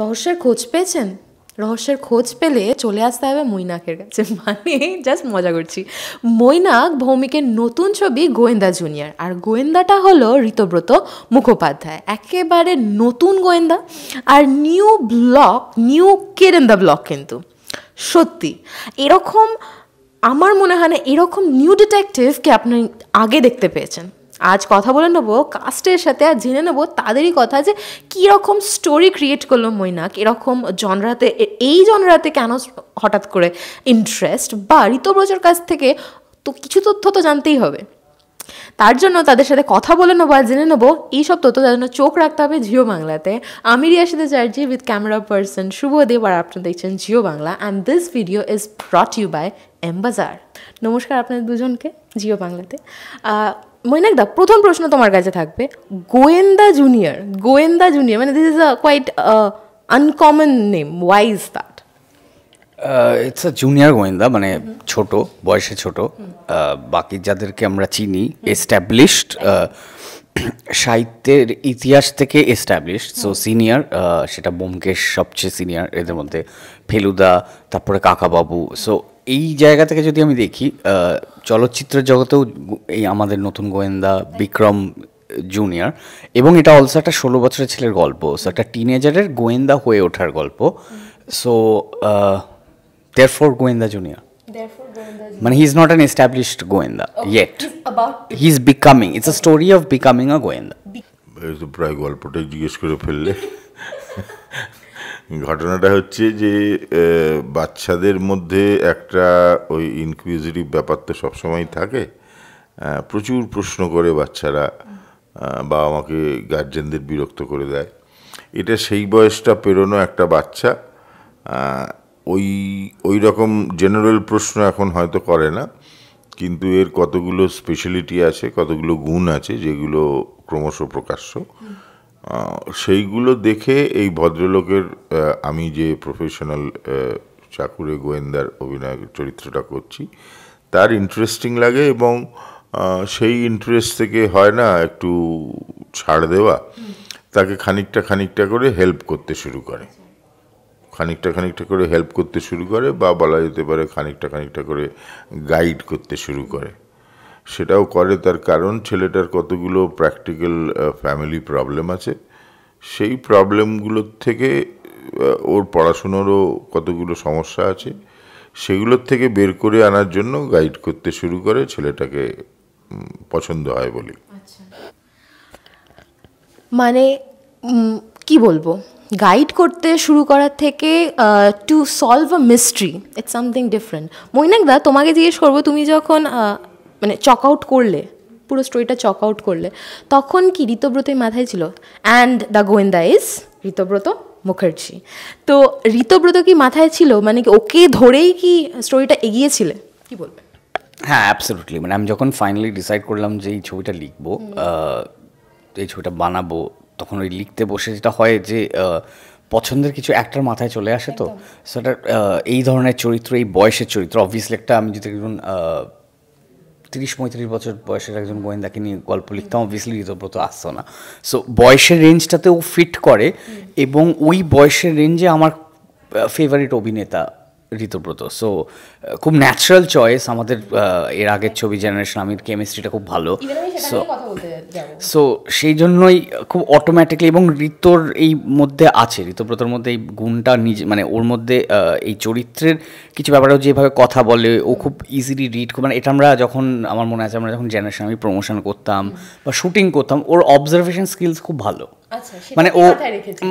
রহস্যের খোঁজ পেয়েছেন রহস্যের খোঁজ পেলে চলে আসতে হবে মৈনাকের কাছে মানে জাস্ট মজা করছি মৈনাক ভৌমিকের নতুন ছবি গোয়েন্দা জুনিয়র আর গোয়েন্দাটা হলো ঋতব্রত মুখোপাধ্যায় একেবারে নতুন গোয়েন্দা আর নিউ ব্লক নিউ কেরেন্দা ব্লক কিন্তু সত্যি এরকম আমার মনে হয় না এরকম নিউ ডিটেকটিভকে আপনি আগে দেখতে পেয়েছেন আজ কথা বলে নেবো কাস্টের সাথে আর জেনে নেবো তাদেরই কথা যে কীরকম স্টোরি ক্রিয়েট করলো মৈনাক এরকম জনরাতে এই জনরাতে কেন হঠাৎ করে ইন্টারেস্ট বা ঋতব্রজর কাছ থেকে তো কিছু তথ্য তো জানতেই হবে তার জন্য তাদের সাথে কথা বলে নেবো আর জেনে নেবো এইসব তথ্য তাদের জন্য চোখ রাখতে হবে জিও বাংলাতে আমি সাথে চার্জি উইথ ক্যামেরা পার্সন দেব আর আপনারা দেখছেন Jio Bangla and this video is brought you by এম্বাজার নমস্কার আপনাদের দুজনকে জিও বাংলাতে মৈনাকদা প্রথম প্রশ্ন তোমার কাছে থাকবে গোয়েন্দা জুনিয়র গোয়েন্দা জুনিয়র মানে this is a quite uncommon name why is that it's a junior গোয়েন্দা মানে ছোট বয়সে ছোট uh, বাকি যাদেরকে আমরা চিনি এস্টাবলিশড uh, সাহিত্যের ইতিহাস থেকে এস্টাবলিশড সো সিনিয়র সেটা বোমকেশ সবচেয়ে সিনিয়র এদের মধ্যে ফেলুদা তারপরে কাকাবাবু সো এই জায়গা থেকে যদি আমি দেখি uh, চলচ্চিত্র জগতেও এই আমাদের নতুন গোয়েন্দা বিক্রম জুনিয়র এবং এটা অলসো একটা ষোলো বছরের ছেলের গল্প সো একটা টিনেজারের গোয়েন্দা হয়ে ওঠার গল্প সো দেয়ার ফোর গোয়েন্দা জুনিয়র মানে he is not an established গোয়েন্দা yet he is becoming it's a story of becoming a গোয়েন্দা প্রায় গল্পটাই জিজ্ঞেস করে ফেললে ঘটনাটা হচ্ছে যে বাচ্চাদের মধ্যে একটা ওই ইনকুইজিটিভ ব্যাপার তো সবসময় থাকে প্রচুর প্রশ্ন করে বাচ্চারা বাবা মাকে গার্জেনদের বিরক্ত করে দেয় এটা সেই বয়সটা পেরোনো একটা বাচ্চা ওই ওই রকম জেনারেল প্রশ্ন এখন হয়তো করে না কিন্তু এর কতগুলো স্পেশালিটি আছে কতগুলো গুণ আছে যেগুলো ক্রমশ প্রকাশ্য সেইগুলো দেখে এই ভদ্রলোকের আমি যে প্রফেশনাল চাকুরে গোয়েন্দার অভিনয় চরিত্রটা করছি তার ইন্টারেস্টিং লাগে এবং সেই ইন্টারেস্ট থেকে হয় না একটু ছাড় দেওয়া তাকে খানিকটা খানিকটা করে হেল্প করতে শুরু করে খানিকটা খানিকটা করে হেল্প করতে শুরু করে বা বলা যেতে পারে খানিকটা খানিকটা করে গাইড করতে শুরু করে সেটাও করে তার কারণ ছেলেটার কতগুলো প্র্যাকটিক্যাল ফ্যামিলি প্রবলেম আছে সেই প্রবলেমগুলোর থেকে ওর পড়াশুনোরও কতগুলো সমস্যা আছে সেগুলোর থেকে বের করে আনার জন্য গাইড করতে শুরু করে ছেলেটাকে পছন্দ হয় বলি আচ্ছা। মানে কি বলবো গাইড করতে শুরু করার থেকে to solve a mystery it's something different মৈনাকদা তোমাকে জিজ্ঞেস করবো তুমি যখন মানে চক আউট করলে পুরো স্টোরিটা চক আউট করলে তখন কি ঋতব্রতের মাথায় ছিল অ্যান্ড দ্য গোয়েন্দা ইজ ঋতব্রত মুখার্জি তো ঋতব্রত কি মাথায় ছিল মানে কি ওকে ধরেই কি স্টোরিটা এগিয়েছিলে কি বলবে হ্যাঁ অ্যাবসলুটলি মানে আমি যখন ফাইনালি ডিসাইড করলাম যে এই ছবিটা লিখবো এই ছবিটা বানাবো তখন ওই লিখতে বসে যেটা হয় যে পছন্দের কিছু একটার মাথায় চলে আসে তো সেটা এই ধরনের চরিত্র এই বয়সের চরিত্র অবভিয়াসলি একটা আমি যদি একজন তিরিশ পঁয়ত্রিশ বছর বয়সের একজন গোয়েন্দাকে নিয়ে গল্প লিখতাম অবভিয়াসলি ঋতব্রত আসতো না সো বয়সের রেঞ্জটাতেও ফিট করে এবং ওই বয়সের রেঞ্জে আমার ফেভারিট অভিনেতা ঋতুব্রত সো খুব ন্যাচারাল চয়েস আমাদের এর আগের ছবি জেনারেশন আমির কেমিস্ট্রিটা খুব ভালো সো সো সেই জন্যই খুব অটোমেটিকলি এবং ঋতুর এই মধ্যে আছে ঋতুব্রতর মধ্যে এই গুণটা নিজে মানে ওর মধ্যে এই চরিত্রের কিছু ব্যাপারেও যেভাবে কথা বলে ও খুব ইজিলি রিড খুব মানে এটা আমরা যখন আমার মনে আছে আমরা যখন জেনারেশন আমি প্রমোশন করতাম বা শুটিং করতাম ওর অবজারভেশন স্কিলস খুব ভালো আচ্ছা, মানে ও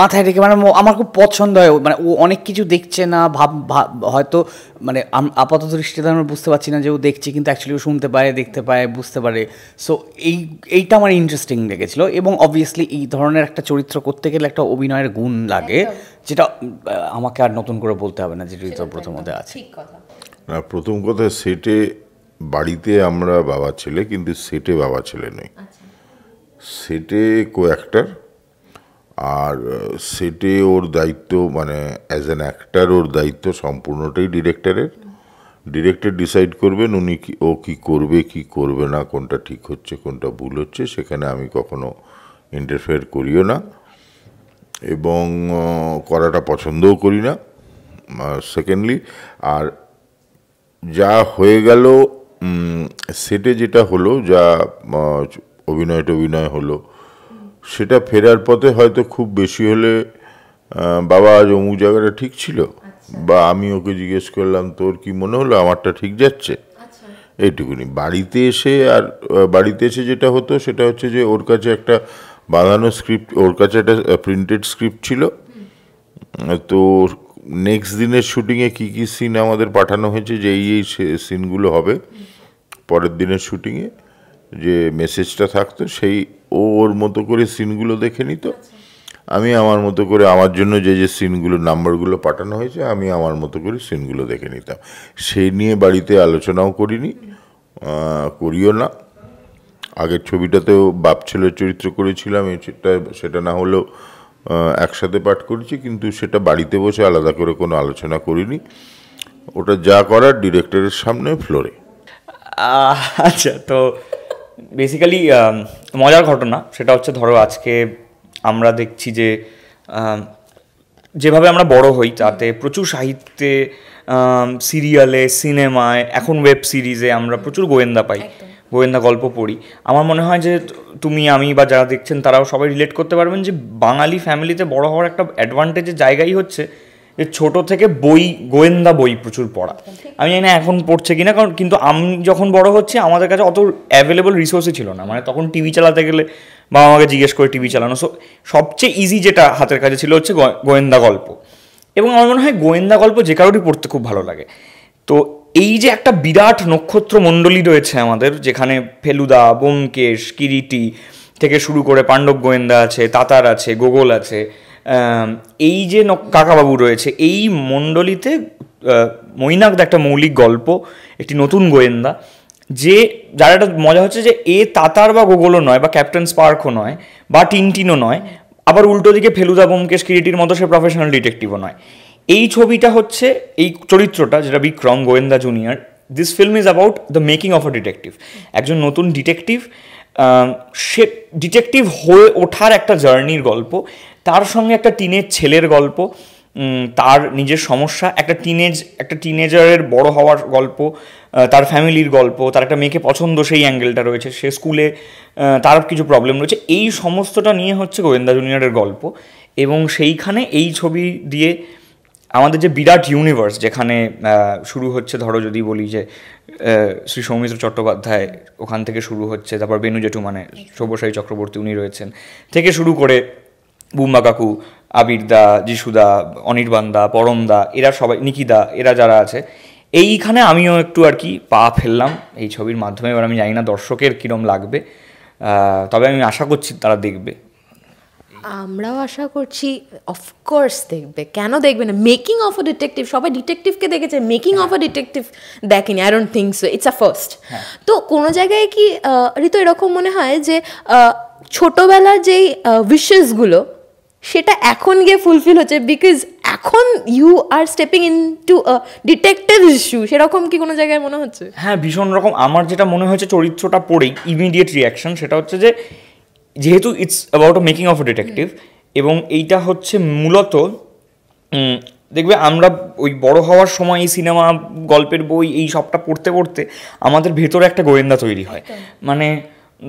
মাথায় রেখে মানে আমার খুব পছন্দ হয় মানে ও অনেক কিছু দেখছে না ভাব হয়তো মানে আপাত দৃষ্টিতে আমরা বুঝতে পারছি না যে ও দেখছে কিন্তু অ্যাকচুয়ালি ও শুনতে পারে দেখতে পায় বুঝতে পারে সো এই এইটা আমার ইন্টারেস্টিং লেগেছিলো এবং অবভিয়াসলি এই ধরনের একটা চরিত্র করতে গেলে একটা অভিনয়ের গুণ লাগে যেটা আমাকে আর নতুন করে বলতে হবে না যেটা প্রথমত আছে প্রথম কথা সেটে বাড়িতে আমরা বাবা ছেলে কিন্তু সেটে বাবা ছেলে নেই আচ্ছা। সেটে কো অ্যাক্টার আর সেটে ওর দায়িত্ব মানে অ্যাজ অ্যান অ্যাক্টার ওর দায়িত্ব সম্পূর্ণটাই ডিরেক্টরের ডিরেক্টর ডিসাইড করবেন উনি কি ও কি করবে কি করবে না কোনটা ঠিক হচ্ছে কোনটা ভুল হচ্ছে সেখানে আমি কখনো ইন্টারফেয়ার করিও না এবং করাটা পছন্দও করি না সেকেন্ডলি আর যা হয়ে গেল সেটে যেটা হলো যা অভিনয় টভিনয় হলো সেটা ফেরার পথে হয়তো খুব বেশি হলে বাবা আজ অমুক জায়গাটা ঠিক ছিল আচ্ছা। বা আমি ওকে জিজ্ঞেস করলাম তোর কি মনে হলো আমারটা ঠিক যাচ্ছে আচ্ছা। এইটুকুনি বাড়িতে এসে আর বাড়িতে এসে যেটা হতো সেটা হচ্ছে যে ওর কাছে একটা বাঁধানো স্ক্রিপ্ট ওর কাছে একটা প্রিন্টেড স্ক্রিপ্ট ছিল তো নেক্সট দিনের শুটিংয়ে কী কী সিন আমাদের পাঠানো হয়েছে যে এই এই সিনগুলো হবে পরের দিনের শুটিংয়ে যে মেসেজটা থাকতো সেই ওর মতো করে সিনগুলো দেখে নিত আমি আমার মতো করে আমার জন্য যে যে সিনগুলো নাম্বারগুলো পাঠানো হয়েছে আমি আমার মতো করে সিনগুলো দেখে নিতাম সেই নিয়ে বাড়িতে আলোচনাও করিনি করিও না আগের ছবিটাতেও বাপ ছেলের চরিত্র করেছিলাম এটা সেটা না হলেও একসাথে পাঠ করেছি কিন্তু সেটা বাড়িতে বসে আলাদা করে কোনো আলোচনা করিনি ওটা যা করার ডিরেক্টরের সামনে ফ্লোরে আচ্ছা তো বেসিক্যালি um, মজার ঘটনা সেটা হচ্ছে ধরো আজকে আমরা দেখছি যে um, যেভাবে আমরা বড় হই তাতে প্রচুর সাহিত্যে um, সিরিয়ালে সিনেমায় এখন ওয়েব সিরিজে আমরা প্রচুর গোয়েন্দা পাই গোয়েন্দা গল্প পড়ি আমার মনে হয় যে তুমি আমি বা যারা দেখছেন তারাও সবাই রিলেট করতে পারবেন যে বাঙালি ফ্যামিলিতে বড় হওয়ার একটা অ্যাডভান্টেজের জায়গাই হচ্ছে যে ছোট থেকে বই গোয়েন্দা বই প্রচুর পড়া আমি জানি না এখন পড়ছে কিনা কারণ কিন্তু আমি যখন বড় হচ্ছে আমাদের কাছে অত অ্যাভেলেবল রিসোর্সই ছিল না মানে তখন টিভি চালাতে গেলে বাবা আমাকে জিজ্ঞেস করে টিভি চালানো সো সবচেয়ে ইজি যেটা হাতের কাছে ছিল হচ্ছে গোয়েন্দা গল্প এবং আমার মনে হয় গোয়েন্দা গল্প যে কারোরই পড়তে খুব ভালো লাগে তো এই যে একটা বিরাট নক্ষত্র মণ্ডলী রয়েছে আমাদের যেখানে ফেলুদা বোমকেশ কিরিটি থেকে শুরু করে পাণ্ডব গোয়েন্দা আছে তাতার আছে গোগল আছে এই যে কাকাবাবু রয়েছে এই মণ্ডলীতে মৈনাকদা একটা মৌলিক গল্প একটি নতুন গোয়েন্দা যে যার একটা মজা হচ্ছে যে এ তাতার বা গোগলও নয় বা ক্যাপ্টেন স্পার্কও নয় বা টিনটিনও নয় আবার উল্টো দিকে ফেলুদা বোমকেশ কিরিটির মতো সে প্রফেশনাল ডিটেকটিভও নয় এই ছবিটা হচ্ছে এই চরিত্রটা যেটা বিক্রম গোয়েন্দা junior this film is about the making of a detective একজন নতুন ডিটেকটিভ সে ডিটেকটিভ হয়ে ওঠার একটা জার্নির গল্প তার সঙ্গে একটা টিনের ছেলের গল্প তার নিজের সমস্যা একটা টিনেজ একটা টিনেজারের বড় হওয়ার গল্প তার ফ্যামিলির গল্প তার একটা মেয়েকে পছন্দ সেই অ্যাঙ্গেলটা রয়েছে সে স্কুলে তার কিছু প্রবলেম রয়েছে এই সমস্তটা নিয়ে হচ্ছে গোয়েন্দা জুনিয়রের গল্প এবং সেইখানে এই ছবি দিয়ে আমাদের যে বিরাট ইউনিভার্স যেখানে শুরু হচ্ছে ধরো যদি বলি যে শ্রী সৌমিত্র চট্টোপাধ্যায় ওখান থেকে শুরু হচ্ছে তারপর বেনু জেঠু মানে সব্যসায়ী চক্রবর্তী উনি রয়েছেন থেকে শুরু করে বুম্বা কাকু আবিরদা যিশুদা অনির্বাণদা পরমদা এরা সবাই নিকিদা এরা যারা আছে এইখানে আমিও একটু আর কি পা ফেললাম এই ছবির মাধ্যমে এবার আমি জানি না দর্শকের কীরম লাগবে তবে আমি আশা করছি তারা দেখবে আমরাও আশা করছি অফকোর্স দেখবে কেন দেখবে না মেকিং অফ আ ডিটেকটিভ সবাই ডিটেকটিভকে দেখেছে মেকিং অফ আ ডিটেকটিভ দেখেনি I don't think so it's a first তো কোনো জায়গায় কি ঋতু এরকম মনে হয় যে ছোটোবেলার যেই উইশেসগুলো সেটা এখন গিয়ে ফুলফিল হচ্ছে বিকজ এখন you are stepping into detective issue সেরকম কি কোনো জায়গায় মনে হচ্ছে হ্যাঁ ভীষণ রকম আমার যেটা মনে হয়েছে চরিত্রটা পড়েই ইমিডিয়েট রিয়াকশন সেটা হচ্ছে যে যেহেতু it's about making of detective এবং এইটা হচ্ছে মূলত দেখবে আমরা ওই বড় হওয়ার সময় এই সিনেমা গল্পের বই এই সবটা পড়তে পড়তে আমাদের ভেতরে একটা গোয়েন্দা তৈরি হয় মানে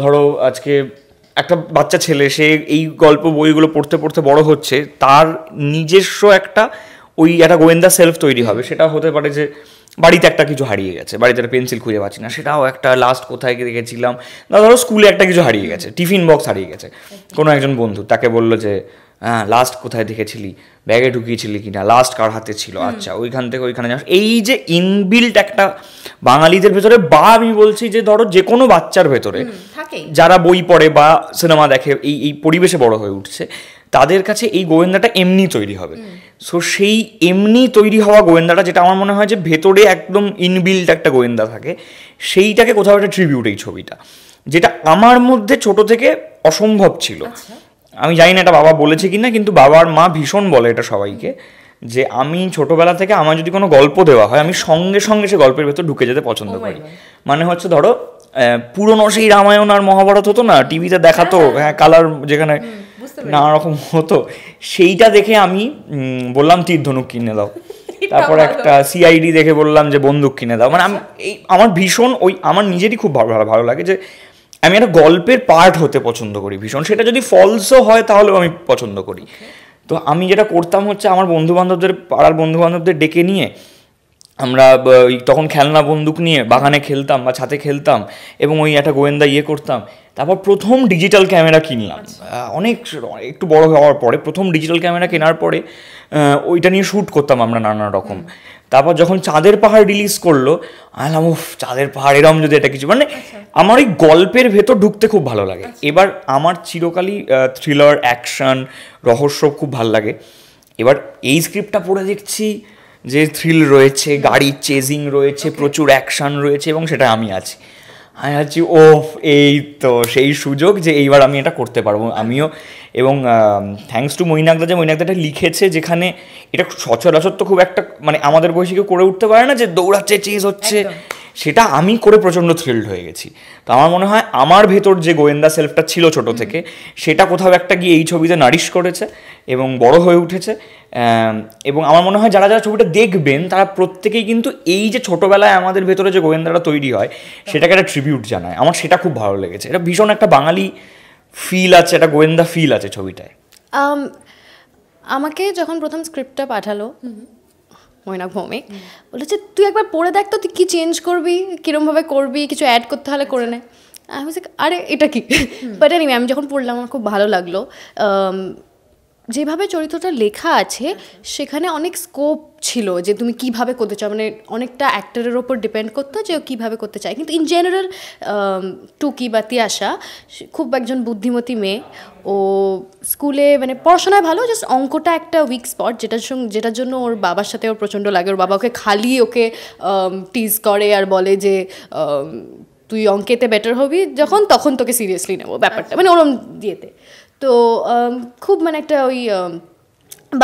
ধরো আজকে একটা বাচ্চা ছেলে সে এই গল্প বইগুলো পড়তে পড়তে বড় হচ্ছে তার নিজস্ব একটা ওই একটা গোয়েন্দা সেলফ তৈরি হবে সেটা হতে পারে যে বাড়িতে একটা কিছু হারিয়ে গেছে বাড়িতে একটা পেন্সিল খুঁজে পাচ্ছি না সেটাও একটা লাস্ট কোথায় দেখেছিলাম না ধরো স্কুলে একটা কিছু হারিয়ে গেছে টিফিন বক্স হারিয়ে গেছে কোনো একজন বন্ধু তাকে বললো যে হ্যাঁ লাস্ট কোথায় দেখেছিলি ব্যাগে ঢুকিয়েছিলি কিনা লাস্ট কার হাতে ছিল আচ্ছা ওইখান থেকে ওইখানে যাস এই যে ইনবিল্ট একটা বাঙালিদের ভেতরে বা আমি বলছি যে ধরো যে কোনো বাচ্চার ভেতরে যারা বই পড়ে বা সিনেমা দেখে এই এই পরিবেশে বড় হয়ে উঠছে তাদের কাছে এই গোয়েন্দাটা এমনি তৈরি হবে সো সেই এমনি তৈরি হওয়া গোয়েন্দাটা যেটা আমার মনে হয় যে ভেতরে একদম ইনবিল্ট একটা গোয়েন্দা থাকে সেইটাকে কোথাও একটা ট্রিবিউট এই ছবিটা যেটা আমার মধ্যে ছোট থেকে অসম্ভব ছিল আচ্ছা। আমি জানি না এটা বাবা বলেছে কি না কিন্তু বাবার মা ভীষণ বলে এটা সবাইকে যে আমি ছোটোবেলা থেকে আমার যদি কোনো গল্প দেওয়া হয় আমি সঙ্গে সঙ্গে সে গল্পের ভেতর ঢুকে যেতে পছন্দ oh করি মানে হচ্ছে ধরো পুরনো সেই রামায়ণ আর মহাভারত হতো না টিভিতে দেখাতো হ্যাঁ কালার হ্যাঁ, যেখানে নানা রকম হতো সেইটা দেখে আমি বললাম তীর ধনুক কিনে দাও তারপর একটা সিআইডি দেখে বললাম যে বন্দুক কিনে দাও মানে আমি আচ্ছা। এই আমার ভীষণ ওই আমার নিজেরই খুব ভালো ভালো লাগে যে আমি একটা গল্পের পার্ট হতে পছন্দ করি ভীষণ সেটা যদি ফলসও হয় তাহলেও আমি পছন্দ করি তো আমি যেটা করতাম হচ্ছে আমার বন্ধু বান্ধবদের পাড়ার বন্ধু বান্ধবদের ডেকে নিয়ে আমরা ওই তখন খেলনা বন্দুক নিয়ে বাগানে খেলতাম বা ছাতে খেলতাম এবং ওই একটা গোয়েন্দা ইয়ে করতাম তারপর প্রথম ডিজিটাল ক্যামেরা কিনলাম আচ্ছা। অনেক একটু বড় হওয়ার পরে প্রথম ডিজিটাল ক্যামেরা কেনার পরে ওইটা নিয়ে শ্যুট করতাম আমরা নানা রকম তারপর যখন চাঁদের পাহাড় রিলিজ করলো আলাম উফ চাঁদের পাহাড় এরম যদি এটা কিছু মানে আচ্ছা। আমার ওই গল্পের ভেতর ঢুকতে খুব ভালো লাগে আচ্ছা। এবার আমার চিরকালই থ্রিলার অ্যাকশন রহস্য খুব ভালো লাগে এবার এই স্ক্রিপ্টটা পড়ে দেখছি যে থ্রিল রয়েছে গাড়ির চেজিং রয়েছে প্রচুর অ্যাকশান রয়েছে এবং সেটা আমি আছি আমি আছি ও এই তো সেই সুযোগ যে এইবার আমি এটা করতে পারবো আমিও এবং থ্যাংকস টু মৈনাকদা যে মৈনাকদা লিখেছে যেখানে এটা সচরাচর তো খুব একটা মানে আমাদের বয়সে কেউ করে উঠতে পারে না যে দৌড়াচ্ছে চেজ হচ্ছে সেটা আমি করে প্রচণ্ড থ্রিল্ড হয়ে গেছি তো আমার মনে হয় আমার ভেতর যে গোয়েন্দা সেলফটা ছিল ছোট থেকে সেটা কোথাও একটা গিয়ে এই ছবিতে নারিশ করেছে এবং বড় হয়ে উঠেছে এবং আমার মনে হয় যারা যারা ছবিটা দেখবেন তারা প্রত্যেকেই কিন্তু এই যে ছোটোবেলায় আমাদের ভেতরে যে গোয়েন্দাটা তৈরি হয় সেটাকে একটা ট্রিবিউট জানায় আমার সেটা খুব ভালো লেগেছে এটা ভীষণ একটা বাঙালি ফিল আছে একটা গোয়েন্দা ফিল আছে ছবিটায় আমাকে যখন প্রথম স্ক্রিপ্টটা পাঠালো ময়না ভৌমিক বলেছে তুই একবার পড়ে দেখ তো তুই কী চেঞ্জ করবি কীরমভাবে করবি কিছু অ্যাড করতে হলে করে নে আমি আচ্ছা। আরে এটা কি বাট এনিমে আমি যখন পড়লাম আমার খুব ভালো লাগলো যেভাবে চরিত্রটা লেখা আছে সেখানে অনেক স্কোপ ছিল যে তুমি কিভাবে করতে চাও মানে অনেকটা অ্যাক্টরের ওপর ডিপেন্ড করতো যে কিভাবে করতে চায় কিন্তু ইন জেনারেল টুকি বা তিয়াশা খুব একজন বুদ্ধিমতী মেয়ে ও স্কুলে মানে পড়াশোনায় ভালো জাস্ট অঙ্কটা একটা উইক স্পট যেটার সঙ্গে যেটার জন্য ওর বাবার সাথে ওর প্রচণ্ড লাগে ওর বাবা ওকে খালি ওকে টিজ করে আর বলে যে তুই অঙ্কেতে বেটার হবি যখন তখন তোকে সিরিয়াসলি নেবো ব্যাপারটা আচ্ছা। মানে ওরম দিয়েতে তো খুব মানে একটা ওই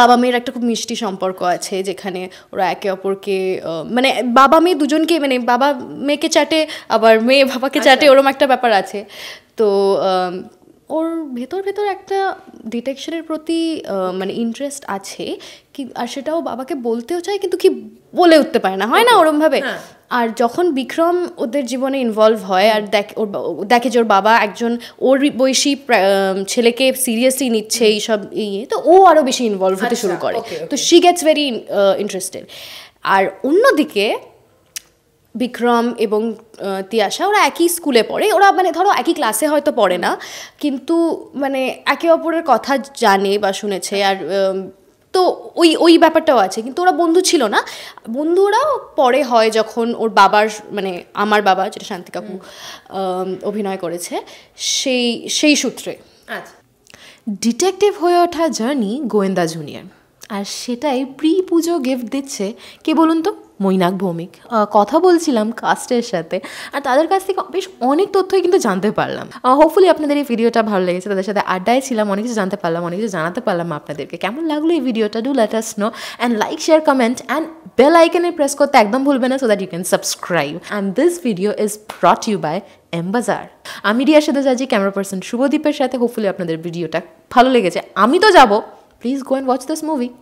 বাবা মেয়ের একটা খুব মিষ্টি সম্পর্ক আছে যেখানে ওরা একে অপরকে মানে বাবা মেয়ে দুজনকে মানে বাবা মেয়েকে চাটে আবার মেয়ে বাবাকে আচ্ছা। চাটে ওরম একটা ব্যাপার আছে তো ওর ভেতর ভেতর একটা ডিটেকশনের প্রতি মানে ইন্টারেস্ট আছে কি আর সেটাও বাবাকে বলতেও চায় কিন্তু কি বলে উঠতে পারে না হয় না ওরমভাবে হ্যাঁ। আর যখন বিক্রম ওদের জীবনে ইনভলভ হয় আর দেখে ওর দেখে যে ওর বাবা একজন ওর বয়সী ছেলেকে সিরিয়াসলি নিচ্ছে এইসব ইয়ে তো ও আরও বেশি ইনভলভ হতে শুরু আচ্ছা, করে তো শি গেটস ভেরি ইন্টারেস্টেড আর অন্যদিকে বিক্রম এবং তিয়াশা ওরা একই স্কুলে পড়ে ওরা মানে ধরো একই ক্লাসে হয়তো পড়ে না কিন্তু মানে একে অপরের কথা জানে বা শুনেছে আচ্ছা। আর তো ওই ওই ব্যাপারটাও আছে কিন্তু ওরা বন্ধু ছিল না বন্ধুরা পরে হয় যখন ওর বাবার মানে আমার বাবা যেটা শান্তি কাকু অভিনয় করেছে সেই সেই সূত্রে আচ্ছা ডিটেকটিভ হয়ে ওঠা জার্নি গোয়েন্দা জুনিয়র আর সেটাই প্রি পুজো গিফট দিচ্ছে কে বলুন তো মৈনাক ভৌমিক কথা বলছিলাম কাস্টের সাথে আর তাদের কাছ থেকে বেশ অনেক তথ্যই কিন্তু জানতে পারলাম হোপফুলি আপনাদের এই ভিডিওটা ভালো লেগেছে তাদের সাথে আড্ডায় ছিলাম অনেক কিছু জানতে পারলাম অনেক কিছু জানাতে পারলাম আপনাদেরকে কেমন লাগলো এই ভিডিওটা do let us know and like share comment and bell আইকনে প্রেস করতে একদম ভুলবে না so that you can subscribe and this video is brought you by এমবাজার আমি রিয়ার সাথে যাচ্ছি ক্যামেরা পার্সন শুভদীপের সাথে হোপফুলি আপনাদের ভিডিওটা ভালো লেগেছে আমি তো যাবো please go and watch this movie